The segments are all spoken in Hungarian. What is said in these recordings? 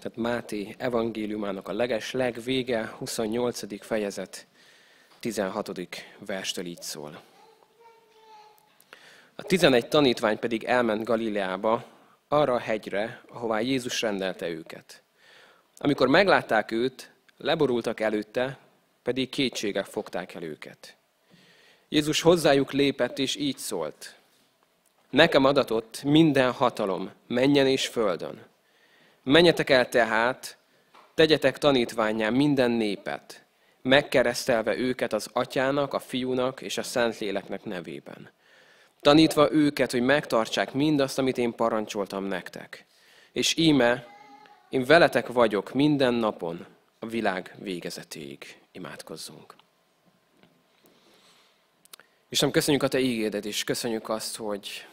tehát Máté evangéliumának a leges legvége, 28. fejezet, 16. verstől így szól. A tizenegy tanítvány pedig elment Galileába, arra a hegyre, ahová Jézus rendelte őket. Amikor meglátták őt, leborultak előtte, pedig kétségek fogták el őket. Jézus hozzájuk lépett, és így szólt. Nekem adatott minden hatalom, menjen és földön. Menjetek el tehát, tegyetek tanítványá minden népet, megkeresztelve őket az atyának, a fiúnak és a szentléleknek nevében. Tanítva őket, hogy megtartsák mindazt, amit én parancsoltam nektek. És íme, én veletek vagyok minden napon a világ végezetéig. Imádkozzunk. Istenem, köszönjük a Te ígédet, és köszönjük azt, hogy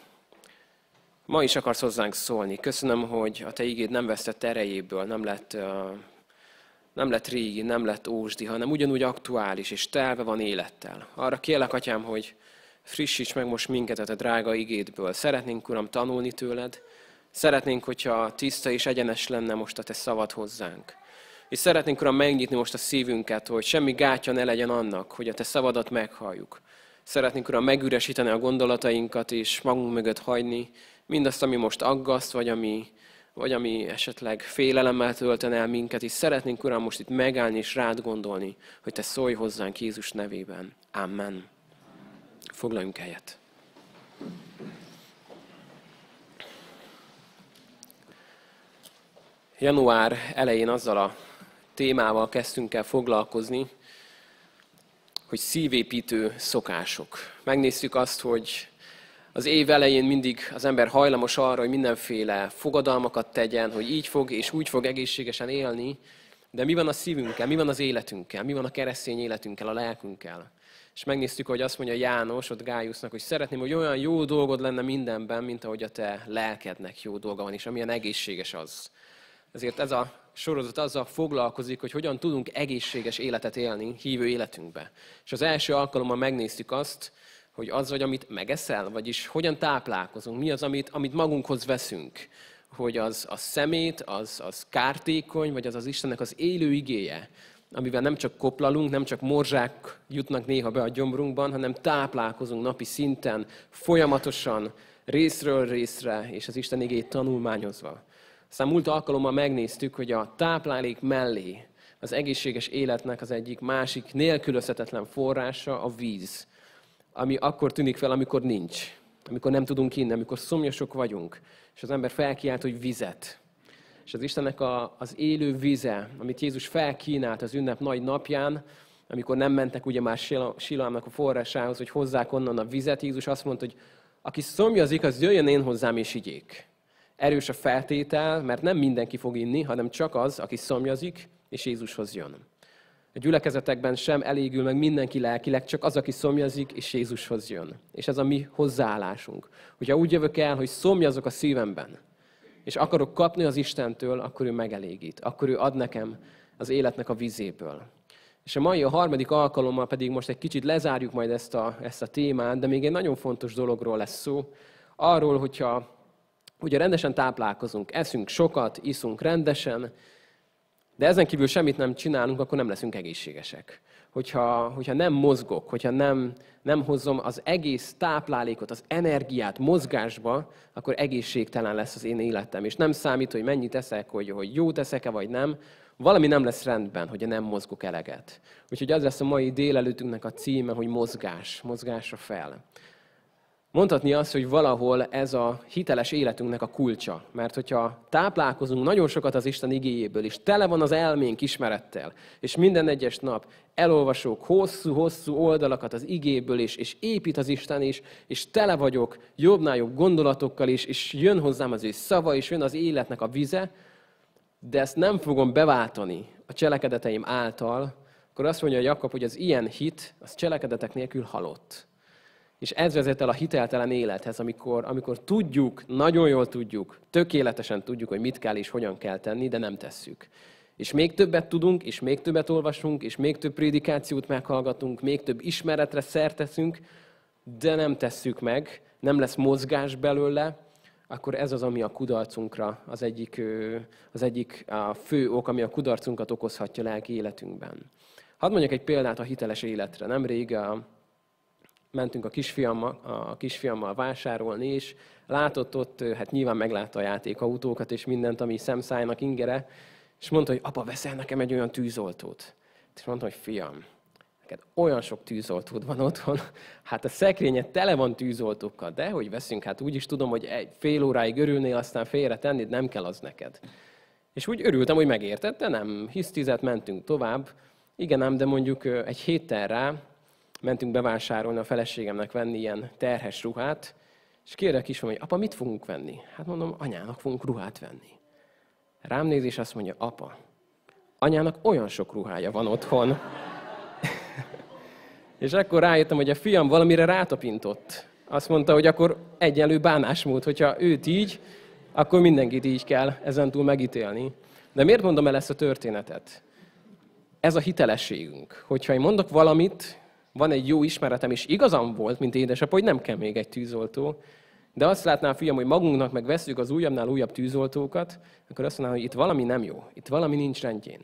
Ma is akarsz hozzánk szólni. Köszönöm, hogy a Te ígéd nem vesztett erejéből, nem lett, nem lett régi, nem lett ósdi, hanem ugyanúgy aktuális, és telve van élettel. Arra kérlek, Atyám, hogy frissíts meg most minket a Te drága igédből. Szeretnénk, Uram, tanulni tőled. Szeretnénk, hogyha tiszta és egyenes lenne most a Te szavad hozzánk. És szeretnénk, Uram, megnyitni most a szívünket, hogy semmi gátja ne legyen annak, hogy a Te szavadat meghalljuk. Szeretnénk, Uram, megüresíteni a gondolatainkat, és magunk mögött hagyni, mindazt, ami most aggaszt, vagy ami, vagy ami esetleg félelemmel tölten el minket, és szeretnénk, Uram, most itt megállni és rád gondolni, hogy Te szólj hozzánk Jézus nevében. Amen. Foglaljunk helyet. Január elején azzal a témával kezdtünk el foglalkozni, hogy szívépítő szokások. Megnéztük azt, hogy az év elején mindig az ember hajlamos arra, hogy mindenféle fogadalmakat tegyen, hogy így fog és úgy fog egészségesen élni, de mi van a szívünkkel, mi van az életünkkel, mi van a keresztény életünkkel, a lelkünkkel? És megnéztük, hogy azt mondja János, ott Gájusznak, hogy szeretném, hogy olyan jó dolgod lenne mindenben, mint ahogy a te lelkednek jó dolga van, és amilyen egészséges az. Ezért ez a sorozat azzal foglalkozik, hogy hogyan tudunk egészséges életet élni hívő életünkbe. És az első alkalommal megnéztük azt, hogy az vagy, amit megeszel, vagyis hogyan táplálkozunk, mi az, amit, amit magunkhoz veszünk, hogy az a szemét, az, az kártékony, vagy az az Istennek az élő igéje, amivel nem csak koplalunk, nem csak morzsák jutnak néha be a gyomrunkban, hanem táplálkozunk napi szinten, folyamatosan, részről részre, és az Isten igét tanulmányozva. Aztán múlt alkalommal megnéztük, hogy a táplálék mellé az egészséges életnek az egyik másik nélkülözhetetlen forrása a víz ami akkor tűnik fel, amikor nincs, amikor nem tudunk inni, amikor szomjasok vagyunk, és az ember felkiált, hogy vizet. És az Istennek a, az élő vize, amit Jézus felkínált az ünnep nagy napján, amikor nem mentek ugye már Silamnak a forrásához, hogy hozzák onnan a vizet, Jézus azt mondta, hogy aki szomjazik, az jöjjön én hozzám és igyék. Erős a feltétel, mert nem mindenki fog inni, hanem csak az, aki szomjazik, és Jézushoz jön. A gyülekezetekben sem elégül meg mindenki lelkileg, csak az, aki szomjazik, és Jézushoz jön. És ez a mi hozzáállásunk. Hogyha úgy jövök el, hogy szomjazok a szívemben, és akarok kapni az Istentől, akkor ő megelégít. Akkor ő ad nekem az életnek a vízéből. És a mai, a harmadik alkalommal pedig most egy kicsit lezárjuk majd ezt a, ezt a témát, de még egy nagyon fontos dologról lesz szó. Arról, hogyha, hogyha rendesen táplálkozunk, eszünk sokat, iszunk rendesen, de ezen kívül semmit nem csinálunk, akkor nem leszünk egészségesek. Hogyha, hogyha nem mozgok, hogyha nem, nem hozom az egész táplálékot, az energiát mozgásba, akkor egészségtelen lesz az én életem. És nem számít, hogy mennyit eszek, hogy, hogy jó teszek-e vagy nem, valami nem lesz rendben, hogyha nem mozgok eleget. Úgyhogy az lesz a mai délelőttünknek a címe, hogy mozgás, mozgásra fel. Mondhatni azt, hogy valahol ez a hiteles életünknek a kulcsa. Mert hogyha táplálkozunk nagyon sokat az Isten igéjéből, és tele van az elménk ismerettel, és minden egyes nap elolvasok hosszú-hosszú oldalakat az igéből, és, és épít az Isten is, és tele vagyok jobbnál jobb gondolatokkal is, és jön hozzám az ő szava, és jön az életnek a vize, de ezt nem fogom beváltani a cselekedeteim által, akkor azt mondja Jakab, hogy az ilyen hit, az cselekedetek nélkül halott. És ez vezet el a hiteltelen élethez, amikor, amikor tudjuk, nagyon jól tudjuk, tökéletesen tudjuk, hogy mit kell és hogyan kell tenni, de nem tesszük. És még többet tudunk, és még többet olvasunk, és még több prédikációt meghallgatunk, még több ismeretre szerteszünk, de nem tesszük meg, nem lesz mozgás belőle, akkor ez az, ami a kudarcunkra az egyik, az egyik a fő ok, ami a kudarcunkat okozhatja lelki életünkben. Hadd mondjak egy példát a hiteles életre. Nemrég a mentünk a kisfiammal, a kisfiammal vásárolni, és látott ott, hát nyilván meglátta a játékautókat és mindent, ami szemszájnak ingere, és mondta, hogy apa, veszel nekem egy olyan tűzoltót. És mondta hogy fiam, neked olyan sok tűzoltód van otthon, hát a szekrénye tele van tűzoltókkal, de hogy veszünk, hát úgy is tudom, hogy egy fél óráig örülnél, aztán félre tennéd, nem kell az neked. És úgy örültem, hogy megértette, nem hisztizett, mentünk tovább. Igen, ám, de mondjuk egy héttel rá mentünk bevásárolni a feleségemnek venni ilyen terhes ruhát, és kérde a kisfiam, hogy apa, mit fogunk venni? Hát mondom, anyának fogunk ruhát venni. Rám néz, és azt mondja, apa, anyának olyan sok ruhája van otthon. és akkor rájöttem, hogy a fiam valamire rátapintott. Azt mondta, hogy akkor egyenlő bánásmód, hogyha őt így, akkor mindenkit így kell ezentúl megítélni. De miért mondom el ezt a történetet? Ez a hitelességünk. Hogyha én mondok valamit, van egy jó ismeretem, és igazam volt, mint édesapa, hogy nem kell még egy tűzoltó. De azt látnám, fiam, hogy magunknak meg veszük az újabbnál újabb tűzoltókat, akkor azt mondanám, hogy itt valami nem jó, itt valami nincs rendjén.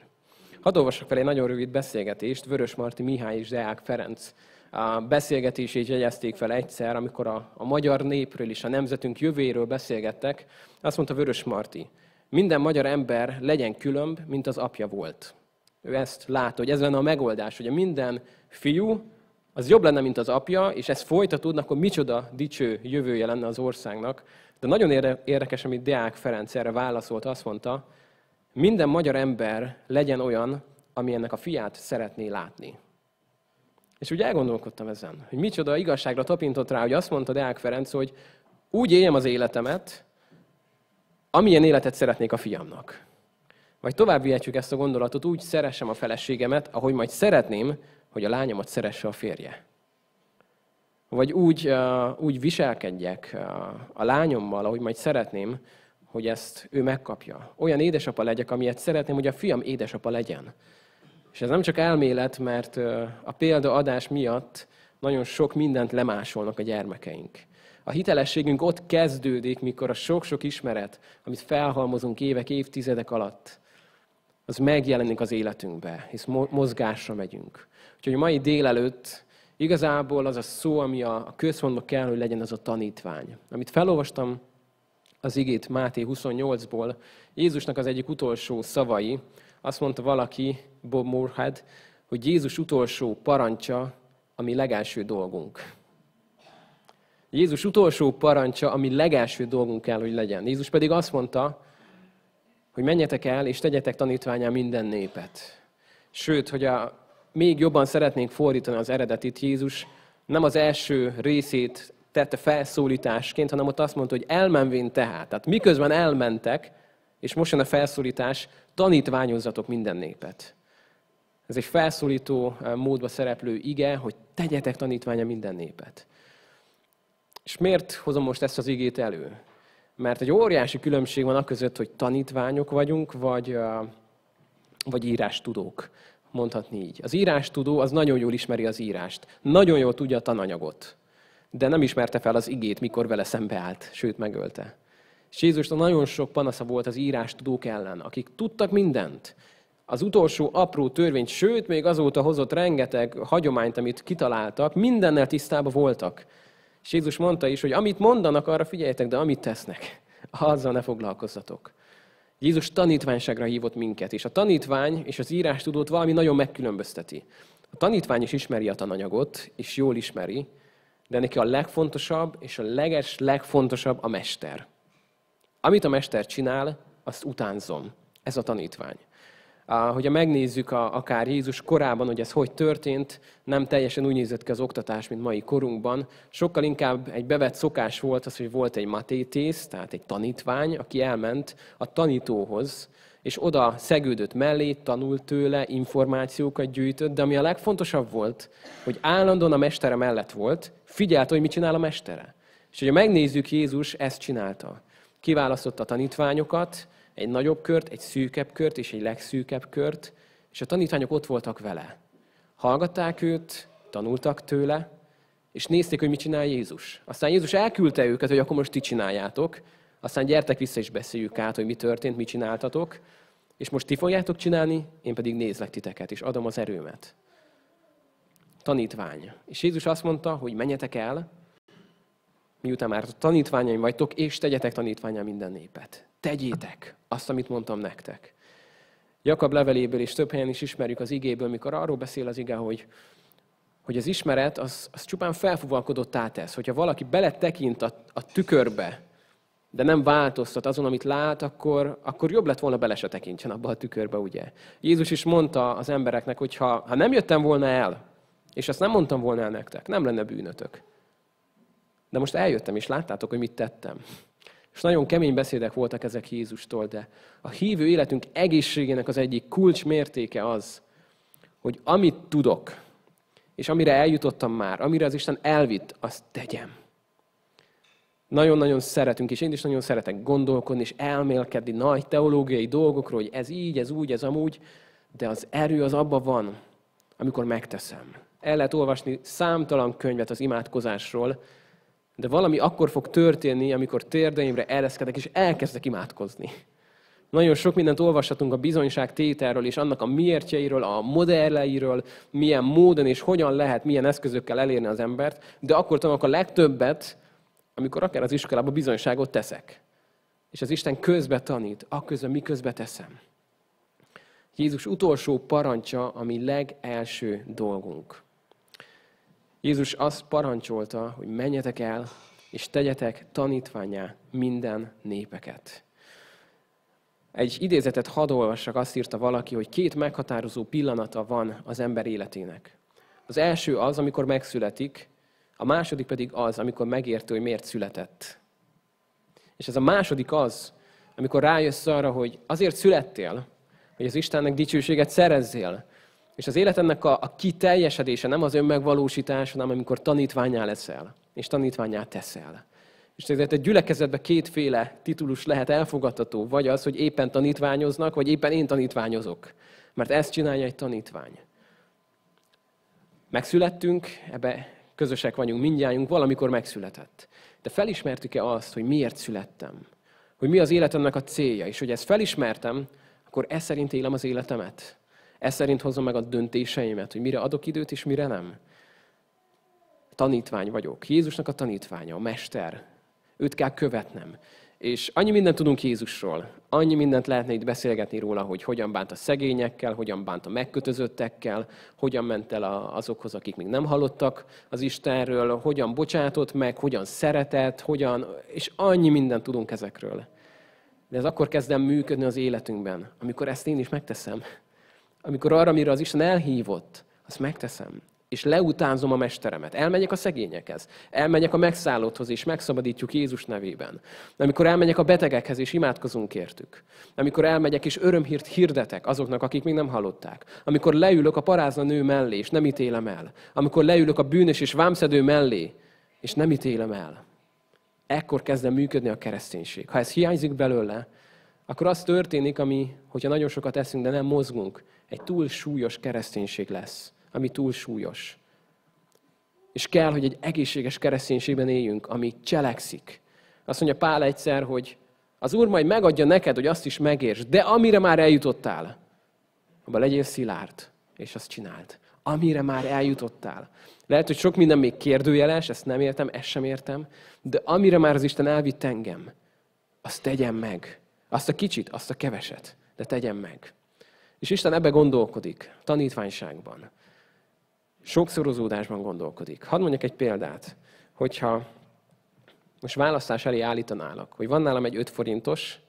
Hadd olvassak fel egy nagyon rövid beszélgetést, Vörös Marti Mihály és Deák Ferenc a beszélgetését jegyezték fel egyszer, amikor a, a magyar népről és a nemzetünk jövőjéről beszélgettek, azt mondta Vörös Marti, minden magyar ember legyen különb, mint az apja volt. Ő ezt látta, hogy ez lenne a megoldás, hogy a minden fiú az jobb lenne, mint az apja, és ez folytatódna, akkor micsoda dicső jövője lenne az országnak. De nagyon érdekes, amit Deák Ferenc erre válaszolt, azt mondta, minden magyar ember legyen olyan, ami ennek a fiát szeretné látni. És úgy elgondolkodtam ezen, hogy micsoda igazságra tapintott rá, hogy azt mondta Deák Ferenc, hogy úgy éljem az életemet, amilyen életet szeretnék a fiamnak. Vagy tovább vihetjük ezt a gondolatot, úgy szeressem a feleségemet, ahogy majd szeretném, hogy a lányomat szeresse a férje. Vagy úgy, úgy viselkedjek a lányommal, ahogy majd szeretném, hogy ezt ő megkapja. Olyan édesapa legyek, amilyet szeretném, hogy a fiam édesapa legyen. És ez nem csak elmélet, mert a példaadás miatt nagyon sok mindent lemásolnak a gyermekeink. A hitelességünk ott kezdődik, mikor a sok-sok ismeret, amit felhalmozunk évek, évtizedek alatt, az megjelenik az életünkbe, hisz mozgásra megyünk. Úgyhogy mai délelőtt igazából az a szó, ami a központban kell, hogy legyen, az a tanítvány. Amit felolvastam az igét Máté 28-ból, Jézusnak az egyik utolsó szavai, azt mondta valaki, Bob Moorhead, hogy Jézus utolsó parancsa a mi legelső dolgunk. Jézus utolsó parancsa, ami legelső dolgunk kell, hogy legyen. Jézus pedig azt mondta, hogy menjetek el, és tegyetek tanítványá minden népet. Sőt, hogy a még jobban szeretnénk fordítani az eredetit Jézus, nem az első részét tette felszólításként, hanem ott azt mondta, hogy elmenvén tehát. Tehát miközben elmentek, és most jön a felszólítás, tanítványozzatok minden népet. Ez egy felszólító eh, módba szereplő ige, hogy tegyetek tanítványa minden népet. És miért hozom most ezt az igét elő? Mert egy óriási különbség van a között, hogy tanítványok vagyunk, vagy, eh, vagy írástudók mondhatni így. Az írás tudó az nagyon jól ismeri az írást, nagyon jól tudja a tananyagot, de nem ismerte fel az igét, mikor vele szembeállt, sőt megölte. És a nagyon sok panasza volt az írás tudók ellen, akik tudtak mindent. Az utolsó apró törvényt, sőt, még azóta hozott rengeteg hagyományt, amit kitaláltak, mindennel tisztában voltak. És Jézus mondta is, hogy amit mondanak, arra figyeljetek, de amit tesznek, azzal ne foglalkozzatok. Jézus tanítványságra hívott minket, és a tanítvány és az írás tudót valami nagyon megkülönbözteti. A tanítvány is ismeri a tananyagot, és jól ismeri, de neki a legfontosabb és a leges legfontosabb a mester. Amit a mester csinál, azt utánzom. Ez a tanítvány hogyha megnézzük a, akár Jézus korában, hogy ez hogy történt, nem teljesen úgy nézett ki az oktatás, mint mai korunkban. Sokkal inkább egy bevett szokás volt az, hogy volt egy matétész, tehát egy tanítvány, aki elment a tanítóhoz, és oda szegődött mellé, tanult tőle, információkat gyűjtött, de ami a legfontosabb volt, hogy állandóan a mestere mellett volt, figyelt hogy mit csinál a mestere. És hogyha megnézzük, Jézus ezt csinálta. Kiválasztotta a tanítványokat, egy nagyobb kört, egy szűkebb kört és egy legszűkebb kört, és a tanítványok ott voltak vele. Hallgatták őt, tanultak tőle, és nézték, hogy mit csinál Jézus. Aztán Jézus elküldte őket, hogy akkor most ti csináljátok, aztán gyertek vissza és beszéljük át, hogy mi történt, mit csináltatok, és most ti fogjátok csinálni, én pedig nézlek titeket, és adom az erőmet. Tanítvány. És Jézus azt mondta, hogy menjetek el, miután már tanítványaim vagytok, és tegyetek tanítványa minden népet tegyétek azt, amit mondtam nektek. Jakab leveléből és több helyen is ismerjük az igéből, mikor arról beszél az ige, hogy, hogy az ismeret az, az csupán át ez. Hogyha valaki beletekint a, a tükörbe, de nem változtat azon, amit lát, akkor, akkor jobb lett volna bele se tekintsen abba a tükörbe, ugye? Jézus is mondta az embereknek, hogy ha, ha nem jöttem volna el, és ezt nem mondtam volna el nektek, nem lenne bűnötök. De most eljöttem, és láttátok, hogy mit tettem. És nagyon kemény beszédek voltak ezek Jézustól, de a hívő életünk egészségének az egyik kulcsmértéke az, hogy amit tudok, és amire eljutottam már, amire az Isten elvitt, azt tegyem. Nagyon-nagyon szeretünk, és én is nagyon szeretek gondolkodni és elmélkedni nagy teológiai dolgokról, hogy ez így, ez úgy, ez amúgy, de az erő az abban van, amikor megteszem. El lehet olvasni számtalan könyvet az imádkozásról, de valami akkor fog történni, amikor térdeimre ereszkedek, és elkezdek imádkozni. Nagyon sok mindent olvashatunk a bizonyság tételről és annak a miértjeiről, a modelleiről, milyen módon és hogyan lehet, milyen eszközökkel elérni az embert, de akkor tanulok a legtöbbet, amikor akár az iskolába bizonyságot teszek. És az Isten közbe tanít, akközben közbe teszem. Jézus utolsó parancsa, ami legelső dolgunk. Jézus azt parancsolta, hogy menjetek el, és tegyetek tanítványá minden népeket. Egy idézetet hadd olvassak, azt írta valaki, hogy két meghatározó pillanata van az ember életének. Az első az, amikor megszületik, a második pedig az, amikor megértő, hogy miért született. És ez a második az, amikor rájössz arra, hogy azért születtél, hogy az Istennek dicsőséget szerezzél, és az életemnek a, a kiteljesedése nem az önmegvalósítás, hanem amikor tanítványá leszel, és tanítványá teszel. És ezért egy gyülekezetben kétféle titulus lehet elfogadható, vagy az, hogy éppen tanítványoznak, vagy éppen én tanítványozok. Mert ezt csinálja egy tanítvány. Megszülettünk, ebbe közösek vagyunk mindjárt, valamikor megszületett. De felismertük-e azt, hogy miért születtem? Hogy mi az életemnek a célja? És hogy ezt felismertem, akkor ez szerint élem az életemet. Ez szerint hozom meg a döntéseimet, hogy mire adok időt és mire nem. Tanítvány vagyok. Jézusnak a tanítványa, a mester. Őt kell követnem. És annyi mindent tudunk Jézusról, annyi mindent lehetne itt beszélgetni róla, hogy hogyan bánt a szegényekkel, hogyan bánt a megkötözöttekkel, hogyan ment el azokhoz, akik még nem hallottak az Istenről, hogyan bocsátott meg, hogyan szeretett, hogyan, és annyi mindent tudunk ezekről. De ez akkor kezdem működni az életünkben, amikor ezt én is megteszem amikor arra, amire az Isten elhívott, azt megteszem. És leutánzom a mesteremet. Elmegyek a szegényekhez. Elmegyek a megszállotthoz, és megszabadítjuk Jézus nevében. Amikor elmegyek a betegekhez, és imádkozunk értük. Amikor elmegyek, és örömhírt hirdetek azoknak, akik még nem hallották. Amikor leülök a parázna nő mellé, és nem ítélem el. Amikor leülök a bűnös és vámszedő mellé, és nem ítélem el. Ekkor kezdem működni a kereszténység. Ha ez hiányzik belőle, akkor az történik, ami, hogyha nagyon sokat eszünk, de nem mozgunk, egy túl súlyos kereszténység lesz, ami túl súlyos. És kell, hogy egy egészséges kereszténységben éljünk, ami cselekszik. Azt mondja Pál egyszer, hogy az Úr majd megadja neked, hogy azt is megértsd, de amire már eljutottál, abban legyél szilárd, és azt csináld. Amire már eljutottál. Lehet, hogy sok minden még kérdőjeles, ezt nem értem, ezt sem értem, de amire már az Isten elvitt engem, azt tegyen meg. Azt a kicsit, azt a keveset, de tegyen meg. És Isten ebbe gondolkodik, tanítványságban. Sokszorozódásban gondolkodik. Hadd mondjak egy példát, hogyha most választás elé állítanálak, hogy van nálam egy 5 forintos,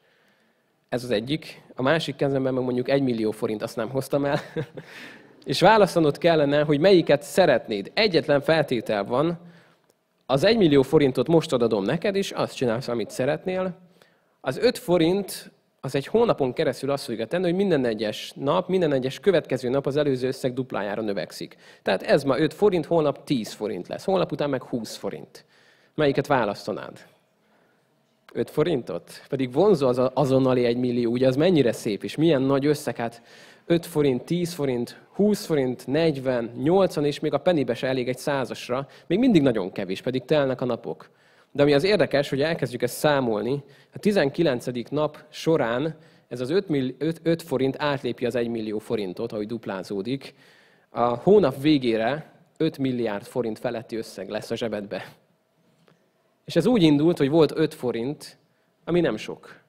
ez az egyik, a másik kezemben meg mondjuk 1 millió forint, azt nem hoztam el, és választanod kellene, hogy melyiket szeretnéd. Egyetlen feltétel van, az 1 millió forintot most adom neked, és azt csinálsz, amit szeretnél, az 5 forint az egy hónapon keresztül azt fogja tenni, hogy minden egyes nap, minden egyes következő nap az előző összeg duplájára növekszik. Tehát ez ma 5 forint, holnap 10 forint lesz, holnap után meg 20 forint. Melyiket választanád? 5 forintot? Pedig vonzó az azonnali 1 millió, ugye az mennyire szép, és milyen nagy összeg, hát 5 forint, 10 forint, 20 forint, 40, 80, és még a pennibe se elég egy százasra, még mindig nagyon kevés, pedig telnek a napok. De ami az érdekes, hogy elkezdjük ezt számolni, a 19. nap során ez az 5, millió, 5, 5 forint átlépi az 1 millió forintot, ahogy duplázódik. A hónap végére 5 milliárd forint feletti összeg lesz a zsebedbe. És ez úgy indult, hogy volt 5 forint, ami nem sok,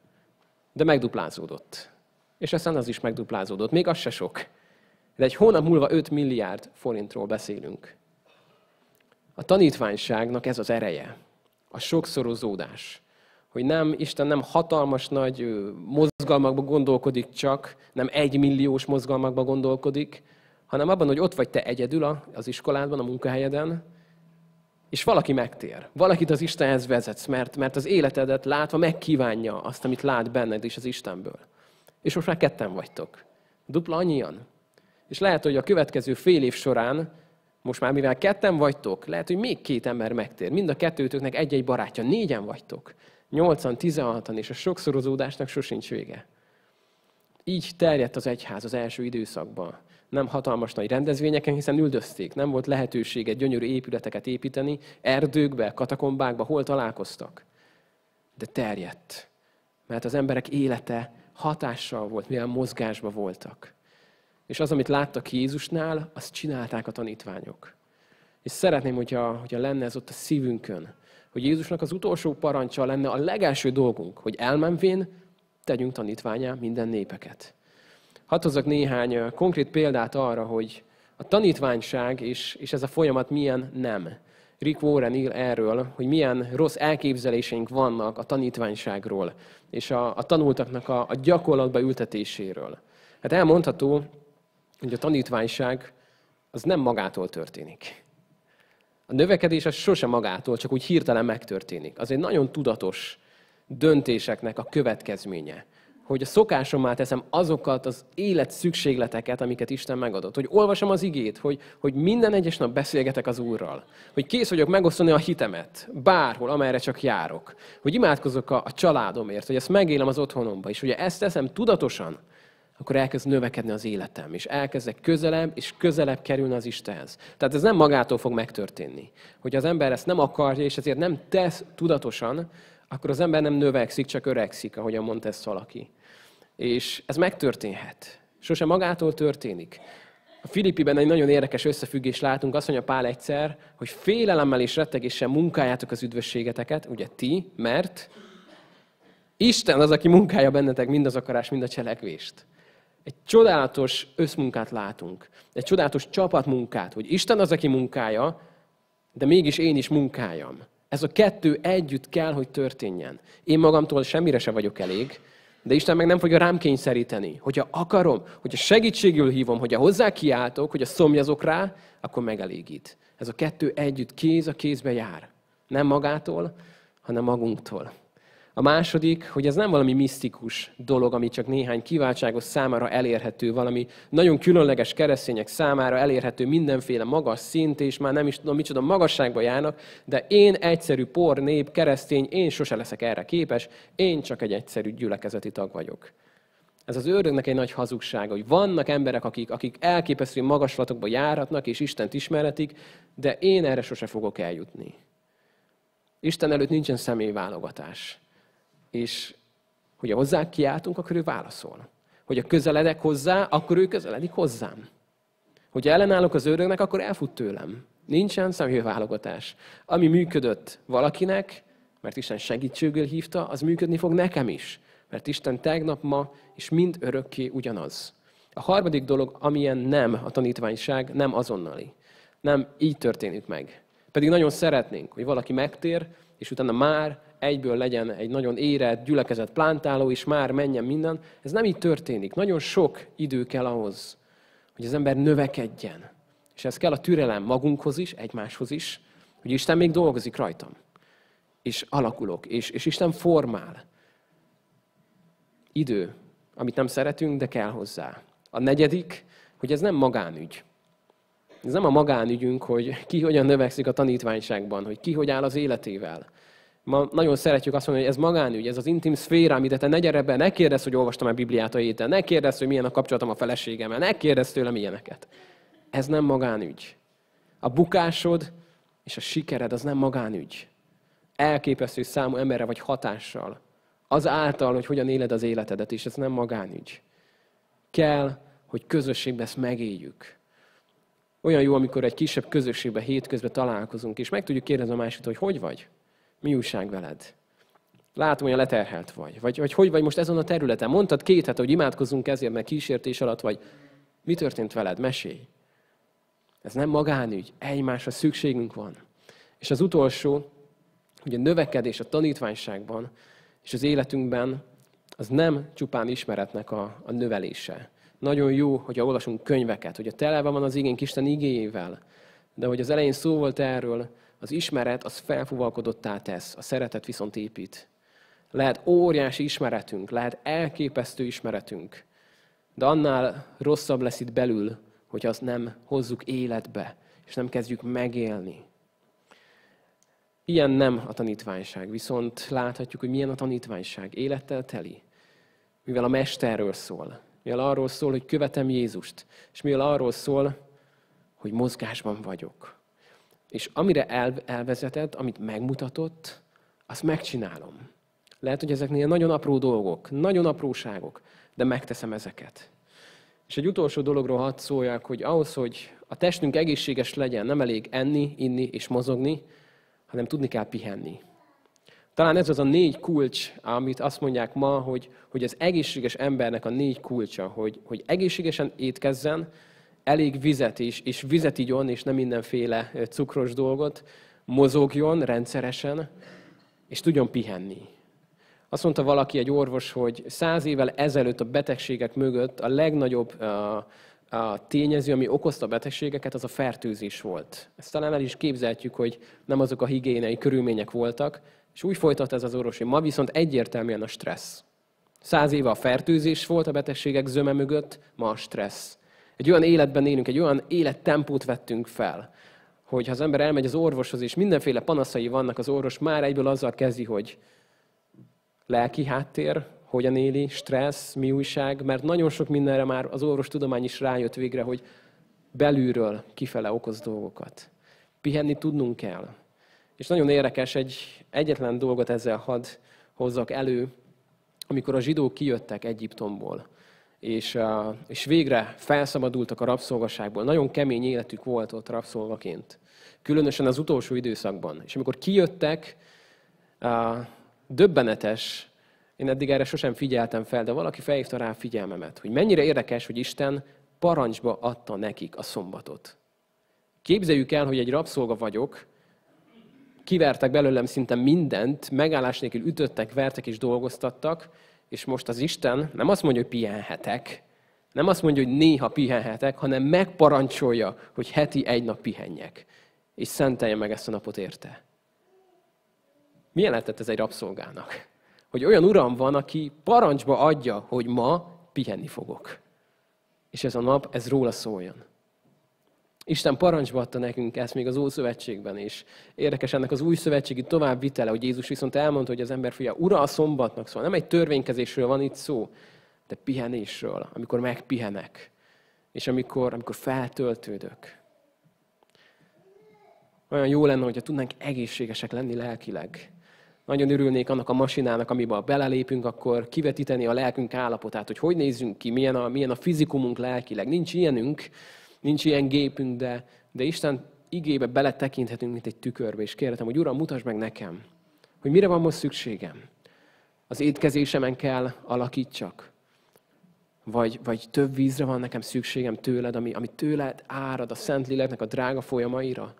de megduplázódott. És aztán az is megduplázódott, még az se sok. De egy hónap múlva 5 milliárd forintról beszélünk. A tanítványságnak ez az ereje a sokszorozódás. Hogy nem, Isten nem hatalmas nagy mozgalmakba gondolkodik csak, nem egymilliós mozgalmakba gondolkodik, hanem abban, hogy ott vagy te egyedül az iskoládban, a munkahelyeden, és valaki megtér. Valakit az Istenhez vezetsz, mert, mert az életedet látva megkívánja azt, amit lát benned is az Istenből. És most már ketten vagytok. Dupla annyian. És lehet, hogy a következő fél év során most már mivel ketten vagytok, lehet, hogy még két ember megtér. Mind a kettőtöknek egy-egy barátja, négyen vagytok. Nyolcan, tizenhatan, és a sokszorozódásnak sosincs vége. Így terjedt az egyház az első időszakban. Nem hatalmas nagy rendezvényeken, hiszen üldözték. Nem volt lehetősége gyönyörű épületeket építeni, erdőkbe, katakombákba, hol találkoztak. De terjedt. Mert az emberek élete hatással volt, mivel mozgásban voltak. És az, amit láttak Jézusnál, azt csinálták a tanítványok. És szeretném, hogyha, hogyha lenne ez ott a szívünkön, hogy Jézusnak az utolsó parancsa lenne a legelső dolgunk, hogy elmenvén tegyünk tanítványá minden népeket. Hadd hozzak néhány konkrét példát arra, hogy a tanítványság és, és ez a folyamat milyen nem. Rick Warren ír erről, hogy milyen rossz elképzeléseink vannak a tanítványságról, és a, a tanultaknak a, a gyakorlatba ültetéséről. Hát elmondható, hogy a tanítványság az nem magától történik. A növekedés az sose magától, csak úgy hirtelen megtörténik. Az egy nagyon tudatos döntéseknek a következménye. Hogy a szokásommá teszem azokat az élet szükségleteket, amiket Isten megadott. Hogy olvasom az igét, hogy, hogy minden egyes nap beszélgetek az Úrral. Hogy kész vagyok megosztani a hitemet, bárhol, amerre csak járok. Hogy imádkozok a, a családomért, hogy ezt megélem az otthonomba és Hogy ezt teszem tudatosan, akkor elkezd növekedni az életem, és elkezdek közelebb és közelebb kerülni az Istenhez. Tehát ez nem magától fog megtörténni. Hogy az ember ezt nem akarja, és ezért nem tesz tudatosan, akkor az ember nem növekszik, csak öregszik, ahogyan mondta ezt valaki. És ez megtörténhet. Sose magától történik. A Filippiben egy nagyon érdekes összefüggés látunk, azt mondja Pál egyszer, hogy félelemmel és rettegéssel munkáljátok az üdvösségeteket, ugye ti, mert Isten az, aki munkája bennetek mind az akarás, mind a cselekvést egy csodálatos összmunkát látunk. Egy csodálatos csapatmunkát, hogy Isten az, aki munkája, de mégis én is munkájam. Ez a kettő együtt kell, hogy történjen. Én magamtól semmire se vagyok elég, de Isten meg nem fogja rám kényszeríteni. Hogyha akarom, hogyha segítségül hívom, hogyha hozzá kiáltok, hogyha szomjazok rá, akkor megelégít. Ez a kettő együtt kéz a kézbe jár. Nem magától, hanem magunktól. A második, hogy ez nem valami misztikus dolog, ami csak néhány kiváltságos számára elérhető, valami nagyon különleges keresztények számára elérhető mindenféle magas szint, és már nem is tudom, micsoda magasságba járnak, de én egyszerű por nép, keresztény, én sose leszek erre képes, én csak egy egyszerű gyülekezeti tag vagyok. Ez az ördögnek egy nagy hazugsága, hogy vannak emberek, akik, akik elképesztő magaslatokba járhatnak, és Istent ismeretik, de én erre sose fogok eljutni. Isten előtt nincsen személyválogatás és hogyha hozzá kiáltunk, akkor ő válaszol. Hogyha közeledek hozzá, akkor ő közeledik hozzám. Hogyha ellenállok az ördögnek, akkor elfut tőlem. Nincsen válogatás. Ami működött valakinek, mert Isten segítségül hívta, az működni fog nekem is. Mert Isten tegnap, ma és mind örökké ugyanaz. A harmadik dolog, amilyen nem a tanítványság, nem azonnali. Nem így történik meg. Pedig nagyon szeretnénk, hogy valaki megtér, és utána már egyből legyen egy nagyon érett, gyülekezett plántáló, és már menjen minden. Ez nem így történik. Nagyon sok idő kell ahhoz, hogy az ember növekedjen. És ez kell a türelem magunkhoz is, egymáshoz is, hogy Isten még dolgozik rajtam. És alakulok, és, és Isten formál. Idő, amit nem szeretünk, de kell hozzá. A negyedik, hogy ez nem magánügy. Ez nem a magánügyünk, hogy ki hogyan növekszik a tanítványságban, hogy ki hogy áll az életével, Ma nagyon szeretjük azt mondani, hogy ez magánügy, ez az intim szféra, amit te ne gyere be, ne kérdezz, hogy olvastam-e Bibliát a héten, ne kérdezz, hogy milyen a kapcsolatom a feleségemmel, ne kérdezz tőlem ilyeneket. Ez nem magánügy. A bukásod és a sikered az nem magánügy. Elképesztő számú emberre vagy hatással. Az által, hogy hogyan éled az életedet, és ez nem magánügy. Kell, hogy közösségben ezt megéljük. Olyan jó, amikor egy kisebb közösségben hétközben találkozunk, és meg tudjuk kérdezni a másikot, hogy hogy vagy mi újság veled? Látom, hogy a leterhelt vagy. Vagy hogy, hogy vagy most ezen a területen? Mondtad két hete, hogy imádkozunk ezért, mert kísértés alatt vagy. Mi történt veled? Mesélj. Ez nem magánügy. Egymásra szükségünk van. És az utolsó, hogy a növekedés a tanítványságban és az életünkben az nem csupán ismeretnek a, a növelése. Nagyon jó, hogy olvasunk könyveket, hogy a tele van az igény Isten igéjével, de hogy az elején szó volt erről, az ismeret az felfúvalkodottá tesz, a szeretet viszont épít. Lehet óriási ismeretünk, lehet elképesztő ismeretünk, de annál rosszabb lesz itt belül, hogy azt nem hozzuk életbe, és nem kezdjük megélni. Ilyen nem a tanítványság, viszont láthatjuk, hogy milyen a tanítványság. Élettel teli, mivel a Mesterről szól, mivel arról szól, hogy követem Jézust, és mivel arról szól, hogy mozgásban vagyok. És amire el, elvezetett, amit megmutatott, azt megcsinálom. Lehet, hogy ezek nagyon apró dolgok, nagyon apróságok, de megteszem ezeket. És egy utolsó dologról hadd szóljak, hogy ahhoz, hogy a testünk egészséges legyen, nem elég enni, inni és mozogni, hanem tudni kell pihenni. Talán ez az a négy kulcs, amit azt mondják ma, hogy, hogy az egészséges embernek a négy kulcsa, hogy, hogy egészségesen étkezzen, elég vizet is, és vizet igyon, és nem mindenféle cukros dolgot, mozogjon rendszeresen, és tudjon pihenni. Azt mondta valaki, egy orvos, hogy száz évvel ezelőtt a betegségek mögött a legnagyobb a, a tényező, ami okozta a betegségeket, az a fertőzés volt. Ezt talán el is képzeltjük, hogy nem azok a higiéniai körülmények voltak, és úgy folytat ez az orvos, hogy ma viszont egyértelműen a stressz. Száz éve a fertőzés volt a betegségek zöme mögött, ma a stressz. Egy olyan életben élünk, egy olyan élettempót vettünk fel, hogy ha az ember elmegy az orvoshoz, és mindenféle panaszai vannak, az orvos már egyből azzal kezdi, hogy lelki háttér, hogyan éli, stressz, mi újság, mert nagyon sok mindenre már az orvos tudomány is rájött végre, hogy belülről kifele okoz dolgokat. Pihenni tudnunk kell. És nagyon érdekes, egy egyetlen dolgot ezzel hadd hozzak elő, amikor a zsidók kijöttek Egyiptomból és, és végre felszabadultak a rabszolgaságból. Nagyon kemény életük volt ott rabszolgaként, különösen az utolsó időszakban. És amikor kijöttek, döbbenetes, én eddig erre sosem figyeltem fel, de valaki felhívta rá a figyelmemet, hogy mennyire érdekes, hogy Isten parancsba adta nekik a szombatot. Képzeljük el, hogy egy rabszolga vagyok, kivertek belőlem szinte mindent, megállás nélkül ütöttek, vertek és dolgoztattak, és most az Isten nem azt mondja, hogy pihenhetek, nem azt mondja, hogy néha pihenhetek, hanem megparancsolja, hogy heti egy nap pihenjek, és szentelje meg ezt a napot érte. Milyen lehetett ez egy rabszolgának? Hogy olyan uram van, aki parancsba adja, hogy ma pihenni fogok. És ez a nap, ez róla szóljon. Isten parancsba adta nekünk ezt még az Ószövetségben is. Érdekes ennek az új szövetségi továbbvitele, hogy Jézus viszont elmondta, hogy az ember fia ura a szombatnak szól. Nem egy törvénykezésről van itt szó, de pihenésről, amikor megpihenek, és amikor, amikor feltöltődök. Olyan jó lenne, hogyha tudnánk egészségesek lenni lelkileg. Nagyon örülnék annak a masinának, amiben belelépünk, akkor kivetíteni a lelkünk állapotát, hogy hogy nézzünk ki, milyen a, milyen a fizikumunk lelkileg. Nincs ilyenünk, nincs ilyen gépünk, de, de Isten igébe beletekinthetünk, mint egy tükörbe, és kérhetem, hogy Uram, mutasd meg nekem, hogy mire van most szükségem. Az étkezésemen kell alakítsak, vagy, vagy több vízre van nekem szükségem tőled, ami, ami tőled árad a szent Léleknek a drága folyamaira.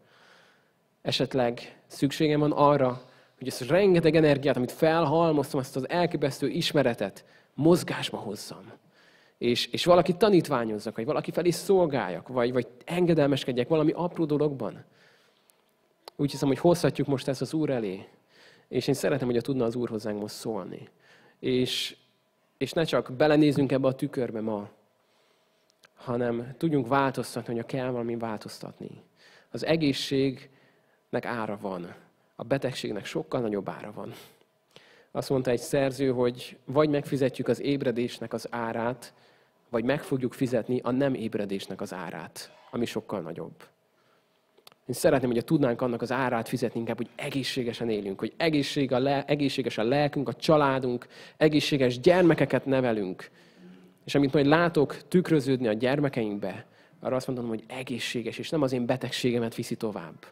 Esetleg szükségem van arra, hogy ezt rengeteg energiát, amit felhalmoztam, ezt az elképesztő ismeretet mozgásba hozzam és, és valaki tanítványozzak, vagy valaki felé szolgáljak, vagy, vagy engedelmeskedjek valami apró dologban. Úgy hiszem, hogy hozhatjuk most ezt az Úr elé, és én szeretem, hogy a tudna az Úr hozzánk most szólni. És, és ne csak belenézzünk ebbe a tükörbe ma, hanem tudjunk változtatni, hogyha kell valami változtatni. Az egészségnek ára van, a betegségnek sokkal nagyobb ára van. Azt mondta egy szerző, hogy vagy megfizetjük az ébredésnek az árát, vagy meg fogjuk fizetni a nem ébredésnek az árát, ami sokkal nagyobb. Én szeretném, hogyha tudnánk annak az árát fizetni inkább, hogy egészségesen élünk, hogy egészség a le, egészséges a lelkünk, a családunk, egészséges gyermekeket nevelünk. És amit majd látok tükröződni a gyermekeinkbe, arra azt mondom, hogy egészséges, és nem az én betegségemet viszi tovább.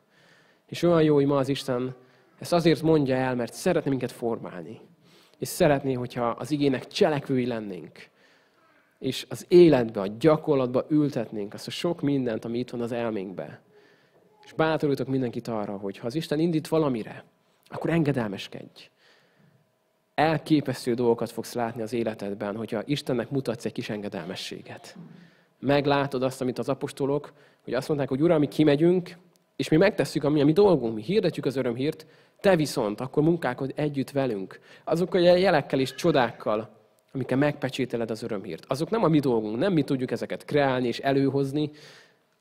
És olyan jó, hogy ma az Isten ezt azért mondja el, mert szeretne minket formálni. És szeretné, hogyha az igének cselekvői lennénk és az életbe, a gyakorlatba ültetnénk azt a sok mindent, ami itt van az elménkbe. És bátorítok mindenkit arra, hogy ha az Isten indít valamire, akkor engedelmeskedj. Elképesztő dolgokat fogsz látni az életedben, hogyha Istennek mutatsz egy kis engedelmességet. Meglátod azt, amit az apostolok, hogy azt mondták, hogy Uram, mi kimegyünk, és mi megtesszük, ami a mi dolgunk, mi hirdetjük az örömhírt, te viszont akkor munkálkod együtt velünk, azokkal a jelekkel és csodákkal, amikkel megpecsételed az örömhírt. Azok nem a mi dolgunk, nem mi tudjuk ezeket kreálni és előhozni,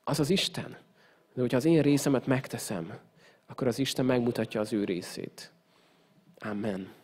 az az Isten. De hogyha az én részemet megteszem, akkor az Isten megmutatja az ő részét. Amen.